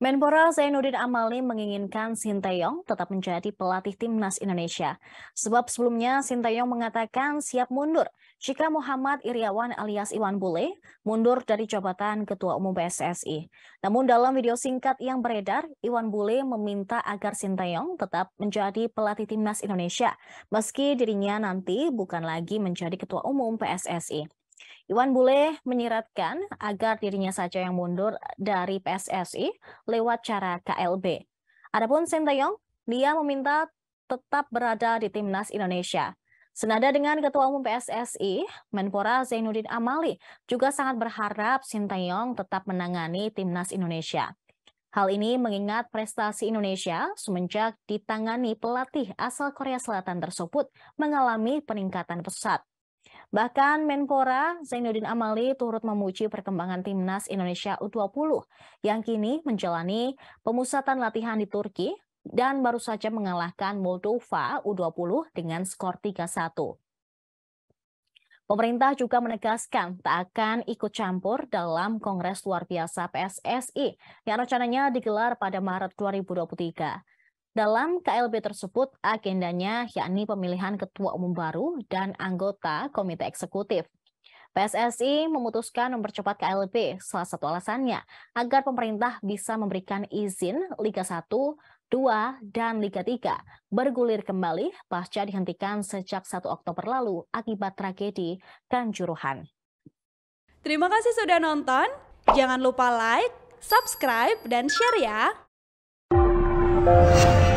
Menpora Zainuddin Amali menginginkan Sinteyong tetap menjadi pelatih timnas Indonesia. Sebab sebelumnya Sinteyong mengatakan siap mundur jika Muhammad Iriawan alias Iwan Bule mundur dari jabatan Ketua Umum PSSI. Namun dalam video singkat yang beredar, Iwan Bule meminta agar Sinteyong tetap menjadi pelatih timnas Indonesia meski dirinya nanti bukan lagi menjadi Ketua Umum PSSI. Iwan Bule menyiratkan agar dirinya saja yang mundur dari PSSI lewat cara KLB. Adapun Sintayong, dia meminta tetap berada di timnas Indonesia. Senada dengan Ketua Umum PSSI, Menpora Zainuddin Amali juga sangat berharap Sintayong tetap menangani timnas Indonesia. Hal ini mengingat prestasi Indonesia semenjak ditangani pelatih asal Korea Selatan tersebut mengalami peningkatan pesat. Bahkan Menpora Zainuddin Amali turut memuji perkembangan timnas Indonesia U20 yang kini menjalani pemusatan latihan di Turki dan baru saja mengalahkan Moldova U20 dengan skor 3-1. Pemerintah juga menegaskan tak akan ikut campur dalam Kongres Luar Biasa PSSI yang rencananya digelar pada Maret 2023. Dalam KLB tersebut, agendanya yakni pemilihan ketua umum baru dan anggota komite eksekutif. PSSI memutuskan mempercepat KLB, salah satu alasannya agar pemerintah bisa memberikan izin Liga 1, 2, dan Liga 3 bergulir kembali pasca dihentikan sejak 1 Oktober lalu akibat tragedi Kanjuruhan. Terima kasih sudah nonton. Jangan lupa like, subscribe, dan share ya! Thank you.